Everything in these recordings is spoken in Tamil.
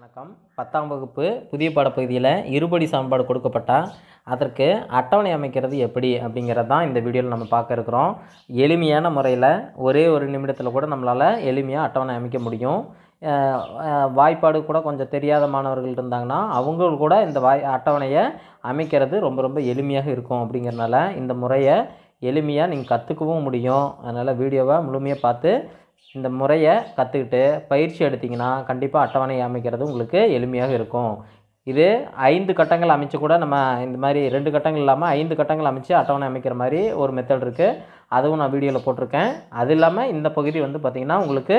வணக்கம் பத்தாம் வகுப்பு புதிய பாடப்பகுதியில் இருபடி சமன்பாடு கொடுக்கப்பட்டால் அதற்கு அட்டவணை அமைக்கிறது எப்படி அப்படிங்கிறது தான் இந்த வீடியோவில் நம்ம பார்க்க இருக்கிறோம் எளிமையான முறையில் ஒரே ஒரு நிமிடத்தில் கூட நம்மளால் எளிமையாக அட்டவணை அமைக்க முடியும் வாய்ப்பாடு கூட கொஞ்சம் தெரியாத மாணவர்கள் இருந்தாங்கன்னா அவங்க கூட இந்த வாய் அட்டவணையை அமைக்கிறது ரொம்ப ரொம்ப எளிமையாக இருக்கும் அப்படிங்கிறனால இந்த முறையை எளிமையாக நீங்கள் கற்றுக்கவும் முடியும் அதனால் வீடியோவை முழுமையாக பார்த்து இந்த முறையை கற்றுக்கிட்டு பயிற்சி எடுத்திங்கன்னா கண்டிப்பாக அட்டவணை அமைக்கிறது உங்களுக்கு எளிமையாக இருக்கும் இது ஐந்து கட்டங்கள் அமைச்சு கூட நம்ம இந்த மாதிரி ரெண்டு கட்டங்கள் இல்லாமல் ஐந்து கட்டங்கள் அமைச்சு அட்டவணை அமைக்கிற மாதிரி ஒரு மெத்தட் இருக்குது அதுவும் நான் வீடியோவில் போட்டிருக்கேன் அது இல்லாமல் இந்த பகுதி வந்து பார்த்திங்கன்னா உங்களுக்கு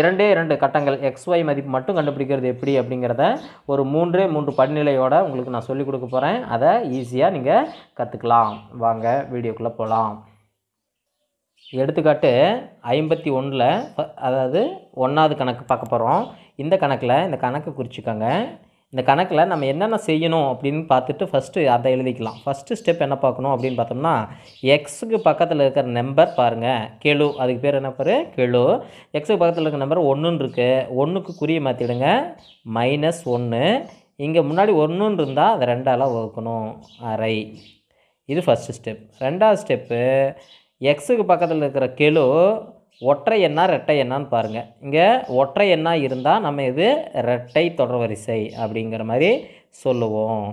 இரண்டே இரண்டு கட்டங்கள் ஒய் மதிப்பு மட்டும் கண்டுபிடிக்கிறது எப்படி அப்படிங்கிறத ஒரு மூன்றே மூன்று படிநிலையோடு உங்களுக்கு நான் சொல்லிக் கொடுக்க போகிறேன் அதை ஈஸியாக நீங்கள் கற்றுக்கலாம் வாங்க வீடியோக்குள்ளே போகலாம் எடுத்துக்காட்டு ஐம்பத்தி ஒன்றில் அதாவது ஒன்றாவது கணக்கு பார்க்க போகிறோம் இந்த கணக்கில் இந்த கணக்கு குறிச்சிக்கோங்க இந்த கணக்கில் நம்ம என்னென்ன செய்யணும் அப்படின்னு பார்த்துட்டு ஃபஸ்ட்டு அதை எழுதிக்கலாம் ஃபஸ்ட்டு ஸ்டெப் என்ன பார்க்கணும் அப்படின்னு பார்த்தோம்னா எக்ஸுக்கு பக்கத்தில் இருக்கிற நம்பர் பாருங்கள் கெழு அதுக்கு பேர் என்ன பேர் கெழு எக்ஸுக்கு பக்கத்தில் இருக்கிற நம்பர் ஒன்றுன்னு இருக்குது ஒன்றுக்கு குறியை மாற்றிடுங்க மைனஸ் ஒன்று இங்கே முன்னாடி ஒன்றுன்னு இருந்தால் அதை ரெண்டால் வகுக்கணும் அரை இது ஃபஸ்ட்டு ஸ்டெப் ரெண்டாவது ஸ்டெப்பு எக்ஸுக்கு பக்கத்தில் இருக்கிற கெழு ஒற்றை எண்ணா ரெட்டை எண்ணான்னு பாருங்கள் இங்கே ஒற்றை எண்ணா இருந்தால் நம்ம இது ரெட்டை தொடர்வரிசை அப்படிங்கிற மாதிரி சொல்லுவோம்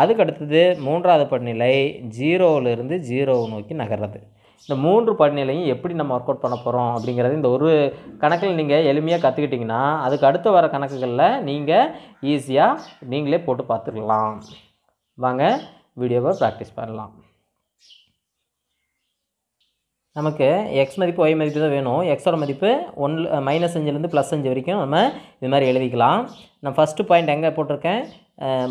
அதுக்கு அடுத்தது மூன்றாவது படிநிலை ஜீரோவிலிருந்து ஜீரோவை நோக்கி நகர்றது இந்த மூன்று படிநிலையும் எப்படி நம்ம ஒர்க் அவுட் பண்ண போகிறோம் அப்படிங்கிறது இந்த ஒரு கணக்கில் நீங்கள் எளிமையாக கற்றுக்கிட்டிங்கன்னா அதுக்கு அடுத்து வர கணக்குகளில் நீங்கள் ஈஸியாக நீங்களே போட்டு பார்த்துக்கலாம் வாங்க வீடியோவை ப்ராக்டிஸ் பண்ணலாம் நமக்கு எக்ஸ் மதிப்பு ஒய் மதிப்பு தான் வேணும் எக்ஸோட மதிப்பு ஒன் மைனஸ் அஞ்சுலேருந்து ப்ளஸ் அஞ்சு வரைக்கும் நம்ம இது மாதிரி எழுதிக்கலாம் நான் ஃபஸ்ட்டு பாயிண்ட் எங்கே போட்டிருக்கேன்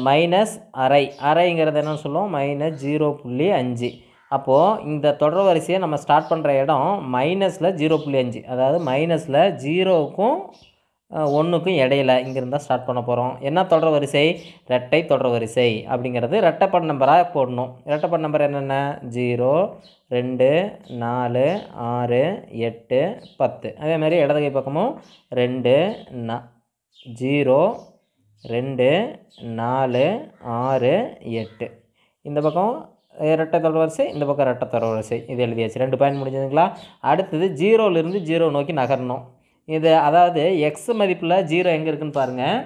மைனஸ் அரை அரைங்கிறது என்னென்னு சொல்லுவோம் மைனஸ் ஜீரோ புள்ளி அஞ்சு அப்போது இந்த தொடர் வரிசையை நம்ம ஸ்டார்ட் பண்ணுற இடம் மைனஸில் ஜீரோ புள்ளி அஞ்சு அதாவது மைனஸில் ஜீரோவுக்கும் ஒன்றுக்கும் இடையில இங்கிருந்தால் ஸ்டார்ட் பண்ண போகிறோம் என்ன தொடர் வரிசை ரெட்டை தொடர் வரிசை அப்படிங்கிறது ரெட்டைப்பட் நம்பராக போடணும் ரெட்டைப்பட் நம்பர் என்னென்ன ஜீரோ ரெண்டு நாலு ஆறு எட்டு பத்து அதேமாதிரி இடதுகை பக்கமும் ரெண்டு ந ஜீரோ ரெண்டு நாலு ஆறு எட்டு இந்த பக்கம் இரட்டை தொடர் வரிசை இந்த பக்கம் இரட்டை தொடர் வரிசை இது எழுதியாச்சு ரெண்டு பாயிண்ட் முடிஞ்சதுங்களா அடுத்தது ஜீரோலேருந்து ஜீரோ நோக்கி நகரணும் இது அதாவது எக்ஸ் மதிப்பில் ஜீரோ எங்கே இருக்குதுன்னு பாருங்கள்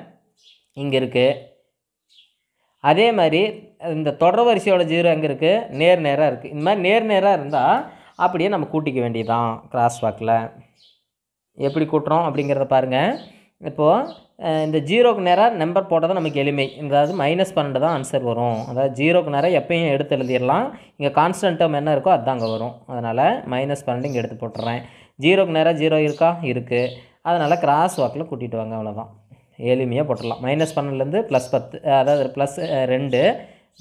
இங்கே இருக்குது அதே மாதிரி இந்த தொடர் வரிசையோட ஜீரோ எங்கே இருக்குது நேர் நேராக இருக்குது இந்த மாதிரி நேர் நேராக இருந்தால் அப்படியே நம்ம கூட்டிக்க வேண்டியதான் கிராஸ் வாக்கில் எப்படி கூட்டுறோம் அப்படிங்கிறத பாருங்கள் இப்போது இந்த ஜீரோக்கு நேராக நம்பர் போட்டால் நமக்கு எளிமை அதாவது மைனஸ் பன்னெண்டு தான் ஆன்சர் வரும் அதாவது ஜீரோக்கு நேராக எப்பயும் எடுத்து எழுதிடலாம் இங்கே கான்ஸ்டன்ட் டேம் என்ன இருக்கோ அதுதான் அங்கே வரும் அதனால் மைனஸ் பன்னெண்டு இங்கே எடுத்து போட்டுறேன் ஜீரோக்கு நேராக ஜீரோ இருக்கா இருக்குது அதனால் கிராஸ் வாக்கில் கூட்டிகிட்டு வாங்க அவ்வளோதான் எளிமையாக போட்டுடலாம் மைனஸ் பன்னெண்டுலேருந்து ப்ளஸ் பத்து அதாவது ப்ளஸ் ரெண்டு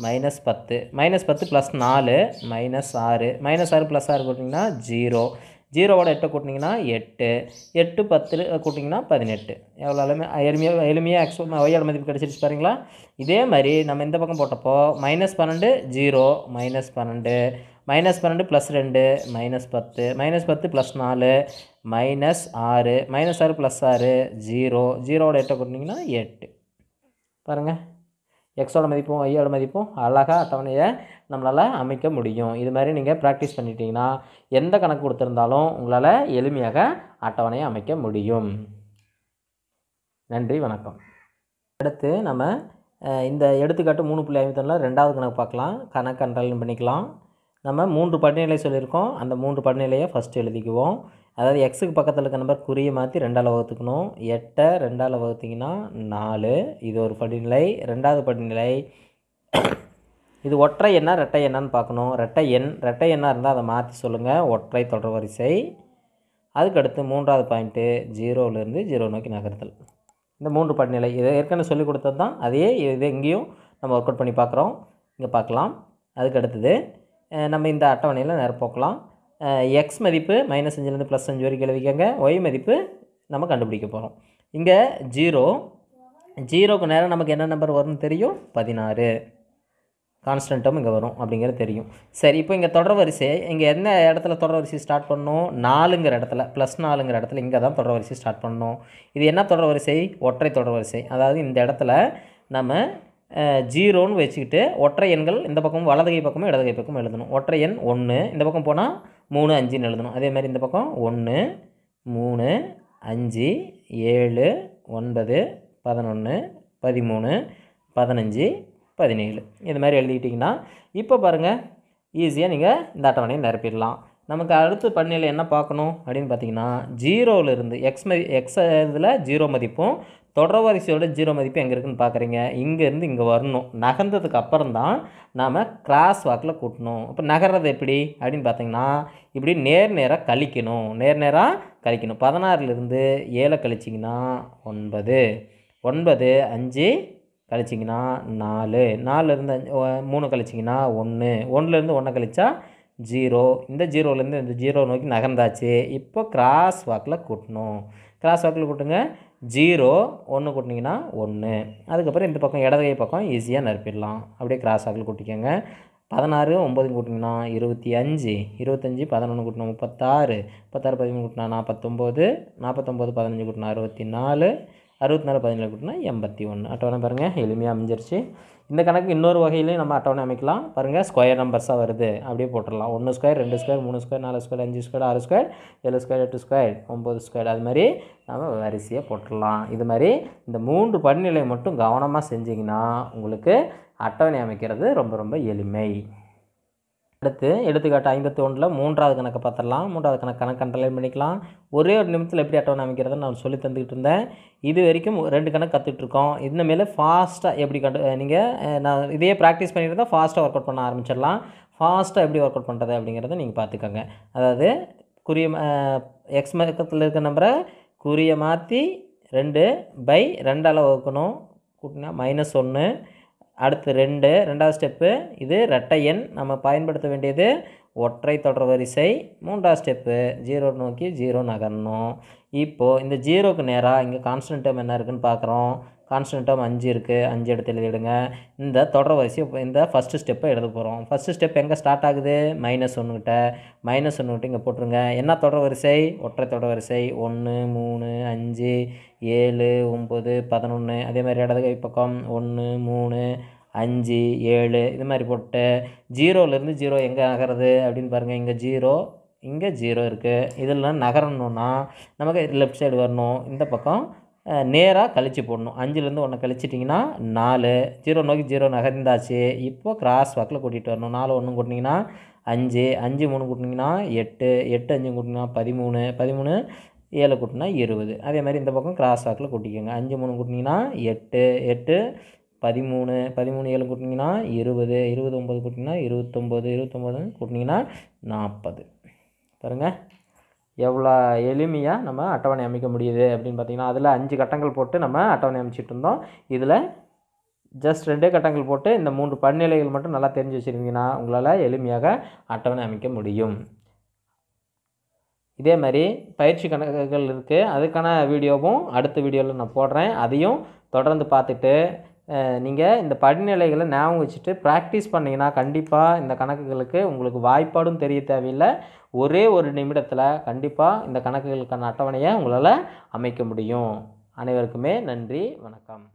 மைனஸ் பத்து மைனஸ் பத்து ப்ளஸ் நாலு மைனஸ் ஆறு மைனஸ் ஆறு ப்ளஸ் ஆறு போட்டிங்கன்னா ஜீரோ ஜீரோவோட எட்டை கூட்டிங்கன்னா எட்டு எட்டு பத்தில் கூட்டிங்கன்னா பதினெட்டு எவ்வளோ எளிமை எளிமையாக எளிமையாக ஆக்சுவல் ஒய்யால் மதிப்பு கிடச்சிருச்சு பாருங்களா இதே மாதிரி நம்ம இந்த பக்கம் போட்டப்போ மைனஸ் பன்னெண்டு ஜீரோ மைனஸ் பன்னெண்டு மைனஸ் பன்னெண்டு ப்ளஸ் ரெண்டு மைனஸ் பத்து மைனஸ் பத்து ப்ளஸ் நாலு மைனஸ் ஆறு மைனஸ் ஆறு ப்ளஸ் ஆறு ஜீரோ ஜீரோட எட்டை போட்டிங்கன்னா எட்டு பாருங்கள் எக்ஸோட மதிப்பும் ஐயோட மதிப்பும் அழகாக அட்டவணையை நம்மளால் அமைக்க முடியும் இது மாதிரி நீங்கள் ப்ராக்டிஸ் பண்ணிட்டீங்கன்னா எந்த கணக்கு கொடுத்துருந்தாலும் உங்களால் எளிமையாக அட்டவணையை அமைக்க முடியும் நன்றி வணக்கம் அடுத்து நம்ம இந்த எடுத்துக்காட்டு மூணு புள்ளி ஐம்பத்தொன்னில் ரெண்டாவது கணக்கு பார்க்கலாம் கணக்கு கண்டல் பண்ணிக்கலாம் நம்ம மூன்று படிநிலை சொல்லியிருக்கோம் அந்த மூன்று படிநிலையை ஃபஸ்ட்டு எழுதிக்குவோம் அதாவது எக்ஸுக்கு பக்கத்தில் இருக்க நம்பர் குறியை மாற்றி ரெண்டால் வகுத்துக்கணும் எட்டை ரெண்டால் வகுத்திங்கன்னா நாலு இது ஒரு படிநிலை ரெண்டாவது படிநிலை இது ஒற்றை எண்ணா ரெட்டை எண்ணான்னு பார்க்கணும் ரெட்டை எண் ரெட்டை எண்ணாக இருந்தால் அதை மாற்றி சொல்லுங்கள் ஒற்றை தொடர் வரிசை அதுக்கடுத்து மூன்றாவது பாயிண்ட்டு ஜீரோவிலேருந்து ஜீரோ நோக்கி நகர்த்தல் இந்த மூன்று படிநிலை இதை ஏற்கனவே சொல்லிக் கொடுத்தது தான் அதையே இது எங்கேயும் நம்ம ஒர்க் அவுட் பண்ணி பார்க்குறோம் இங்கே பார்க்கலாம் அதுக்கடுத்தது நம்ம இந்த அட்டவணையில் நிரப்போக்கலாம் எக்ஸ் மதிப்பு மைனஸ் அஞ்சுலேருந்து ப்ளஸ் அஞ்சு வரைக்கும் எழுதிக்கோங்க ஒய் மதிப்பு நம்ம கண்டுபிடிக்க போகிறோம் இங்கே ஜீரோ ஜீரோக்கு நேரம் நமக்கு என்ன நம்பர் வரும்னு தெரியும் பதினாறு கான்ஸ்டன்ட்டும் இங்கே வரும் அப்படிங்கிறது தெரியும் சரி இப்போ இங்கே தொடர் வரிசை இங்கே என்ன இடத்துல தொடர் வரிசை ஸ்டார்ட் பண்ணணும் நாலுங்கிற இடத்துல ப்ளஸ் நாலுங்கிற இடத்துல இங்கே தான் தொடர் வரிசை ஸ்டார்ட் பண்ணணும் இது என்ன தொடர் வரிசை ஒற்றை தொடர் வரிசை அதாவது இந்த இடத்துல நம்ம ஜீரோன்னு வச்சுக்கிட்டு ஒற்றை எண்கள் இந்த பக்கம் வலது கை பக்கமும் இடது கை பக்கமும் எழுதணும் ஒற்றை எண் ஒன்று இந்த பக்கம் போனால் மூணு அஞ்சுன்னு எழுதணும் அதே மாதிரி இந்த பக்கம் ஒன்று மூணு அஞ்சு ஏழு ஒன்பது பதினொன்று பதிமூணு பதினஞ்சு பதினேழு இது மாதிரி எழுதிக்கிட்டிங்கன்னா இப்போ பாருங்கள் ஈஸியாக நீங்கள் இந்த அட்டவணையை நிரப்பிடலாம் நமக்கு அடுத்து பண்ணியில் என்ன பார்க்கணும் அப்படின்னு பார்த்தீங்கன்னா ஜீரோவிலிருந்து எக்ஸ் மதி எக்ஸ் இதில் ஜீரோ மதிப்பும் தொடர் வரிசையோட ஜீரோ மதிப்பு எங்கே இருக்குதுன்னு பார்க்குறீங்க இங்கேருந்து இங்கே வரணும் நகர்ந்ததுக்கு அப்புறம் தான் நாம் கிராஸ் வாக்கில் கூட்டணும் இப்போ நகர்றது எப்படி அப்படின்னு பார்த்தீங்கன்னா இப்படி நேர் நேராக கழிக்கணும் நேர் நேராக கழிக்கணும் பதினாறுலேருந்து ஏழை கழிச்சிங்கன்னா ஒன்பது ஒன்பது அஞ்சு கழிச்சிங்கன்னா நாலு நாலுலேருந்து அஞ்சு மூணு கழிச்சிங்கன்னா ஒன்று ஒன்றுலேருந்து ஒன்று கழிச்சா ஜீரோ இந்த ஜீரோலேருந்து இந்த ஜீரோ நோக்கி நகர்ந்தாச்சு இப்போ கிராஸ் வாக்கில் கூட்டணும் கிராஸ் வாக்கில் கூட்டுங்க ஜீரோ ஒன்று கூட்டினீங்கன்னா ஒன்று அதுக்கப்புறம் இந்த பக்கம் இடதுகை பக்கம் ஈஸியாக நிரப்பிடலாம் அப்படியே கிராஸ் ஆக்கில் கூட்டிக்கோங்க பதினாறு ஒம்பது கூட்டிங்கன்னா இருபத்தி அஞ்சு இருபத்தஞ்சி பதினொன்று கூட்டினா முப்பத்தாறு முப்பத்தாறு பதிமூணு கூட்டினா நாற்பத்தொம்போது நாற்பத்தொம்போது பதினஞ்சு கூட்டினா அறுபத்தி நாலு அறுபத்தி நாலு பதினேழு கூட்டினா எண்பத்தி ஒன்று அட்டவணை பாருங்கள் எளிமையாக அமைஞ்சிருச்சு இந்த கணக்கு இன்னொரு வகையிலையும் நம்ம அட்டவணை அமைக்கலாம் பாருங்கள் ஸ்கொயர் நம்பர்ஸாக வருது அப்படியே போட்டுடலாம் ஒன்று ஸ்கொயர் ரெண்டு ஸ்கொயர் மூணு ஸ்கொயர் நாலு ஸ்கொயர் அஞ்சு ஸ்கொயர் ஆறு ஸ்கொயர் ஏழு ஸ்கொயர் எட்டு ஸ்கொயர் ஒம்பது ஸ்கொயர் அது மாதிரி நம்ம வரிசையாக போட்டுடலாம் இது மாதிரி இந்த மூன்று படிநிலை மட்டும் கவனமாக செஞ்சிங்கன்னா உங்களுக்கு அட்டவணை அமைக்கிறது ரொம்ப ரொம்ப எளிமை அடுத்து எடுத்துக்காட்டு ஐம்பத்தி ஒன்றில் மூன்றாவது கணக்கு பார்த்துடலாம் மூன்றாவது கணக்கு கணக்கு கண்ட்ரலைன் பண்ணிக்கலாம் ஒரே ஒரு நிமிஷத்தில் எப்படி அட்டவணை அமைக்கிறதுன்னு நான் சொல்லி தந்துக்கிட்டு இருந்தேன் இது வரைக்கும் ரெண்டு கணக்கு கற்றுட்ருக்கோம் இனிமேல் ஃபாஸ்ட்டாக எப்படி கண்டு நீங்கள் நான் இதே ப்ராக்டிஸ் பண்ணியிருந்தால் ஃபாஸ்ட்டாக ஒர்க் அவுட் பண்ண ஆரம்பிச்சிடலாம் ஃபாஸ்ட்டாக எப்படி ஒர்க் அவுட் பண்ணுறது அப்படிங்கிறத நீங்கள் பார்த்துக்கோங்க அதாவது குறிய எக்ஸ் மக்கத்தில் இருக்க நம்பரை குறியை மாற்றி ரெண்டு பை ரெண்டால் வகுக்கணும் கூட்டினா மைனஸ் ஒன்று அடுத்து ரெண்டு ரெண்டாவது ஸ்டெப்பு இது ரெட்டை எண் நம்ம பயன்படுத்த வேண்டியது ஒற்றை தொடர் வரிசை மூன்றாவது ஸ்டெப்பு ஜீரோ நோக்கி ஜீரோ நகரணும் இப்போது இந்த ஜீரோக்கு நேராக இங்கே கான்ஸ்டன்ட் டேம் என்ன இருக்குதுன்னு பார்க்குறோம் கான்ஸ்டண்ட்டாக அஞ்சு இருக்குது அஞ்சு இடத்துல எழுதிடுங்க இந்த தொடர் வரிசை இந்த ஃபஸ்ட்டு ஸ்டெப்பை எழுத போகிறோம் ஃபஸ்ட்டு ஸ்டெப் எங்கே ஸ்டார்ட் ஆகுது மைனஸ் ஒன்றுகிட்ட மைனஸ் ஒன்றுகிட்ட இங்கே போட்டுருங்க என்ன தொடர் வரிசை ஒற்றை தொடர் வரிசை ஒன்று மூணு அஞ்சு ஏழு ஒம்பது பதினொன்று அதே மாதிரி இடது கை பக்கம் ஒன்று மூணு அஞ்சு ஏழு இது மாதிரி போட்டு ஜீரோலேருந்து ஜீரோ எங்கே ஆகிறது அப்படின்னு பாருங்கள் இங்கே ஜீரோ இங்கே ஜீரோ இருக்குது இதெல்லாம் நகரணுன்னா நமக்கு லெஃப்ட் சைடு வரணும் இந்த பக்கம் நேராக கழித்து போடணும் அஞ்சுலேருந்து ஒன்று கழிச்சிட்டிங்கன்னா நாலு ஜீரோ நோக்கி ஜீரோ நகர்ந்தாச்சு இப்போது கிராஸ் வாக்கில் கூட்டிகிட்டு வரணும் நாலு ஒன்று கூட்டினீங்கன்னா அஞ்சு அஞ்சு மூணு கூட்டினீங்கன்னா எட்டு எட்டு அஞ்சு கூட்டினா பதிமூணு பதிமூணு ஏழு கூட்டினா இருபது அதே மாதிரி இந்த பக்கம் கிராஸ் வாக்கில் கூட்டிக்கோங்க அஞ்சு மூணு கூட்டினிங்கன்னா எட்டு எட்டு பதிமூணு பதிமூணு ஏழு கூட்டினீங்கன்னா இருபது இருபது ஒம்பது கூட்டிங்கன்னா இருபத்தொம்போது இருபத்தொம்போதுன்னு கூட்டினீங்கன்னா நாற்பது பாருங்கள் எவ்வளோ எளிமையாக நம்ம அட்டவணை அமைக்க முடியுது அப்படின்னு பார்த்திங்கன்னா அதில் அஞ்சு கட்டங்கள் போட்டு நம்ம அட்டவணை அமைச்சிட்டு இருந்தோம் இதில் ஜஸ்ட் ரெண்டே கட்டங்கள் போட்டு இந்த மூன்று பன்னிலைகள் மட்டும் நல்லா தெரிஞ்சு வச்சுருந்தீங்கன்னா உங்களால் எளிமையாக அட்டவணை அமைக்க முடியும் இதே மாதிரி பயிற்சி கணக்குகள் இருக்குது அதுக்கான வீடியோவும் அடுத்த வீடியோவில் நான் போடுறேன் அதையும் தொடர்ந்து பார்த்துட்டு நீங்கள் இந்த படிநிலைகளை ஞாபகம் வச்சுட்டு ப்ராக்டிஸ் பண்ணிங்கன்னா கண்டிப்பாக இந்த கணக்குகளுக்கு உங்களுக்கு வாய்ப்பாடும் தெரிய தேவையில்லை ஒரே ஒரு நிமிடத்தில் கண்டிப்பாக இந்த கணக்குகளுக்கான அட்டவணையை உங்களால் அமைக்க முடியும் அனைவருக்குமே நன்றி வணக்கம்